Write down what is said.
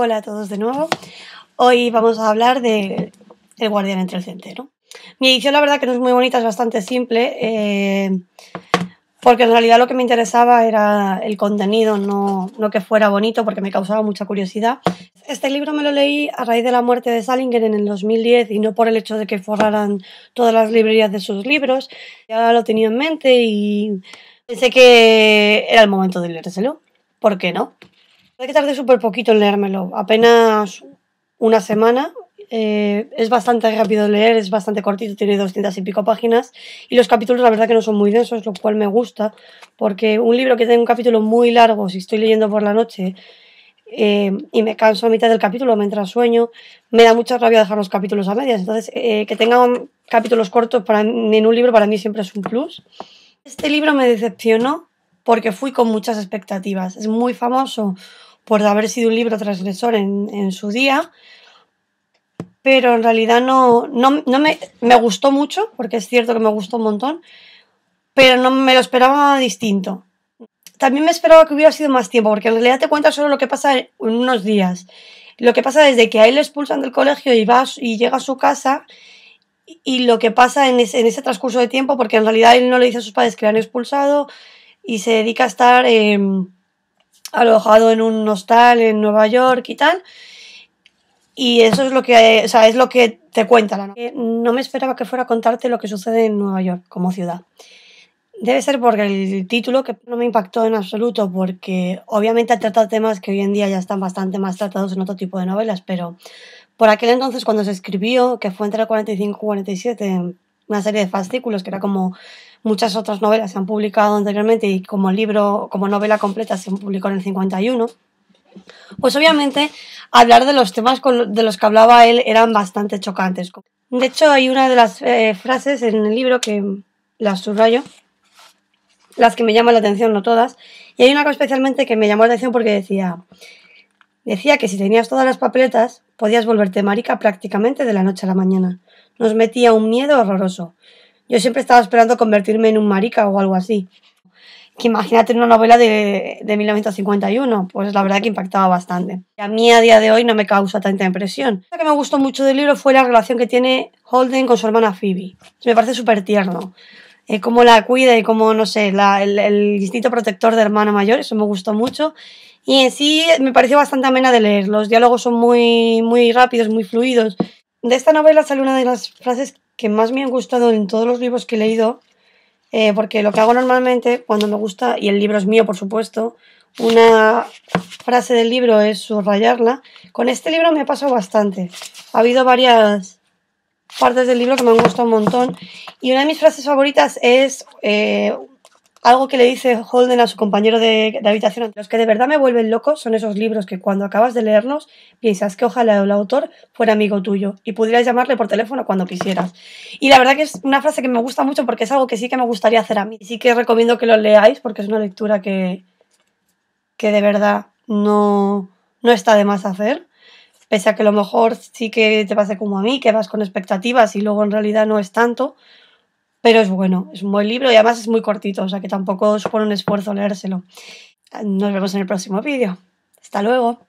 Hola a todos de nuevo. Hoy vamos a hablar de El guardián entre el centeno. Mi edición la verdad que no es muy bonita, es bastante simple, eh, porque en realidad lo que me interesaba era el contenido, no, no que fuera bonito, porque me causaba mucha curiosidad. Este libro me lo leí a raíz de la muerte de Salinger en el 2010 y no por el hecho de que forraran todas las librerías de sus libros. Ya lo tenía en mente y pensé que era el momento de leérselo. ¿Por qué no? Hay que tardé súper poquito en leérmelo, apenas una semana. Eh, es bastante rápido de leer, es bastante cortito, tiene doscientas y pico páginas. Y los capítulos, la verdad, que no son muy densos, lo cual me gusta, porque un libro que tiene un capítulo muy largo, si estoy leyendo por la noche eh, y me canso a mitad del capítulo mientras sueño, me da mucha rabia dejar los capítulos a medias. Entonces, eh, que tengan capítulos cortos para en un libro para mí siempre es un plus. Este libro me decepcionó porque fui con muchas expectativas. Es muy famoso, por haber sido un libro transgresor en, su día, pero en realidad no, no, me, gustó mucho, porque es cierto que me gustó un montón, pero no me lo esperaba distinto. También me esperaba que hubiera sido más tiempo, porque en realidad te cuenta solo lo que pasa en unos días. Lo que pasa desde que a él le expulsan del colegio y, va, y llega a su casa y lo que pasa en ese, transcurso de tiempo, porque en realidad él no le dice a sus padres que le han expulsado y se dedica a estar... Em, alojado en un hostal en Nueva York y tal. Y eso es lo que, es lo que te cuenta No me esperaba que fuera a contarte lo que sucede en Nueva York como ciudad. Debe ser porque el título que no me impactó en absoluto, porque obviamente trata temas que hoy en día ya están bastante más tratados en otro tipo de novelas, pero por aquel entonces cuando se escribió, que fue entre el 45 y 47, una serie de fascículos, que era como muchas otras novelas se han publicado anteriormente y como libro, como novela completa se publicó en el 51. Pues obviamente hablar de los temas de los que hablaba él eran bastante chocantes. De hecho hay una de las eh, frases en el libro que las subrayo, las que me llaman la atención, no todas, y hay una cosa especialmente que me llamó la atención porque decía, Decía que si tenías todas las papeletas, podías volverte marica prácticamente de la noche a la mañana. Nos metía un miedo horroroso. Yo siempre estaba esperando convertirme en un marica o algo así. Que imagínate una novela de, de 1951, pues la verdad que impactaba bastante. A mí a día de hoy no me causa tanta impresión. Lo que me gustó mucho del libro fue la relación que tiene Holden con su hermana Phoebe. Me parece súper tierno como cómo la cuida y cómo, no sé, el, el, protector de hermana mayor, eso me gustó mucho. Y en sí eh, me pareció bastante amena de leer, los diálogos son muy, muy rápidos, muy fluidos. De esta novela sale una de las frases que más me han gustado en todos los libros que he leído, eh, porque lo que hago normalmente cuando me gusta, y el libro es mío por supuesto, una frase del libro es subrayarla. Con este libro me ha pasado bastante. Ha habido varias partes del libro que me han gustado un montón. Y una de mis frases favoritas es eh, algo que le dice Holden a su compañero de, habitación. Los que de verdad me vuelven loco son esos libros que cuando acabas de leerlos piensas que ojalá el autor fuera amigo tuyo y pudieras llamarle por teléfono cuando quisieras. Y la verdad que es una frase que me gusta mucho porque es algo que sí que me gustaría hacer a mí. Sí que recomiendo que lo leáis porque es una lectura que, que de verdad no, no está de más hacer pese a que a lo mejor sí que te pase como a mí, que vas con expectativas y luego en realidad no es tanto, pero es bueno, es un buen libro y además es muy cortito, o sea que tampoco supone un esfuerzo leérselo. Nos vemos en el próximo vídeo. Hasta luego.